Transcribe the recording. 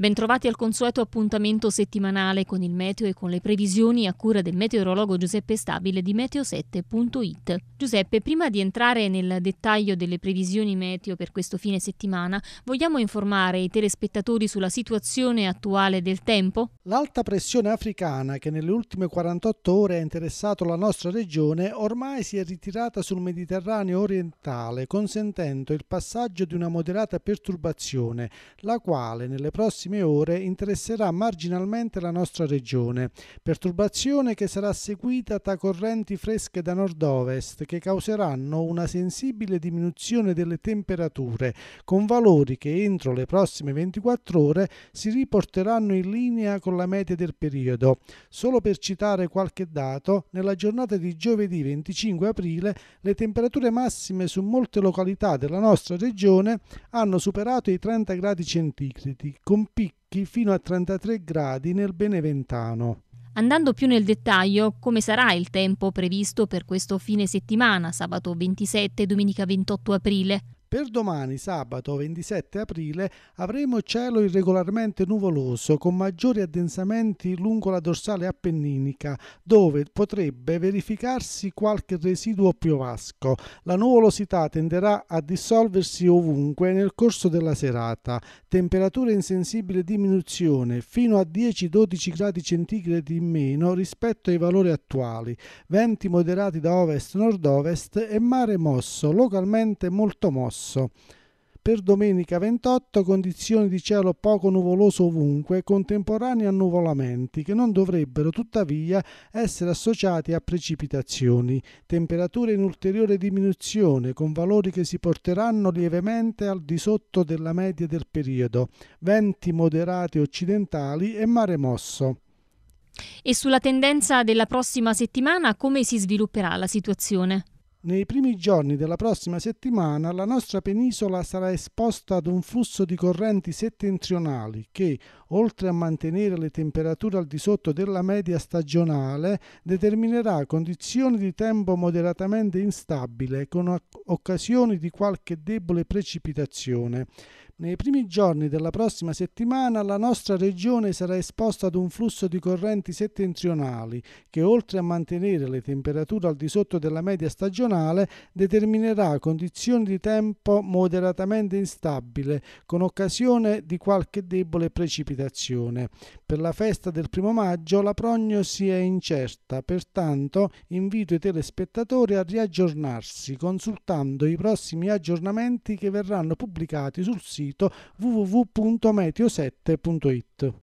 Bentrovati al consueto appuntamento settimanale con il meteo e con le previsioni a cura del meteorologo Giuseppe Stabile di meteo7.it. Giuseppe, prima di entrare nel dettaglio delle previsioni meteo per questo fine settimana, vogliamo informare i telespettatori sulla situazione attuale del tempo? L'alta pressione africana che nelle ultime 48 ore ha interessato la nostra regione ormai si è ritirata sul Mediterraneo orientale, consentendo il passaggio di una moderata perturbazione, la quale nelle prossime prossime ore interesserà marginalmente la nostra regione, perturbazione che sarà seguita da correnti fresche da nord-ovest che causeranno una sensibile diminuzione delle temperature, con valori che entro le prossime 24 ore si riporteranno in linea con la media del periodo. Solo per citare qualche dato, nella giornata di giovedì 25 aprile le temperature massime su molte località della nostra regione hanno superato i 30 gradi centigradi, con picchi fino a 33 gradi nel Beneventano. Andando più nel dettaglio, come sarà il tempo previsto per questo fine settimana, sabato 27 e domenica 28 aprile? Per domani, sabato 27 aprile, avremo cielo irregolarmente nuvoloso con maggiori addensamenti lungo la dorsale appenninica, dove potrebbe verificarsi qualche residuo piovasco. La nuvolosità tenderà a dissolversi ovunque nel corso della serata. Temperature in sensibile diminuzione, fino a 10-12 gradi centigradi in meno rispetto ai valori attuali. Venti moderati da ovest-nord-ovest e mare mosso, localmente molto mosso rosso. Per domenica 28 condizioni di cielo poco nuvoloso ovunque, contemporanei annuvolamenti che non dovrebbero tuttavia essere associati a precipitazioni, temperature in ulteriore diminuzione con valori che si porteranno lievemente al di sotto della media del periodo, venti moderati occidentali e mare mosso. E sulla tendenza della prossima settimana come si svilupperà la situazione? Nei primi giorni della prossima settimana la nostra penisola sarà esposta ad un flusso di correnti settentrionali che, oltre a mantenere le temperature al di sotto della media stagionale, determinerà condizioni di tempo moderatamente instabile con occasioni di qualche debole precipitazione. Nei primi giorni della prossima settimana la nostra regione sarà esposta ad un flusso di correnti settentrionali che, oltre a mantenere le temperature al di sotto della media stagionale, nazionale determinerà condizioni di tempo moderatamente instabile con occasione di qualche debole precipitazione. Per la festa del primo maggio la prognosi è incerta, pertanto invito i telespettatori a riaggiornarsi consultando i prossimi aggiornamenti che verranno pubblicati sul sito www.meteo7.it.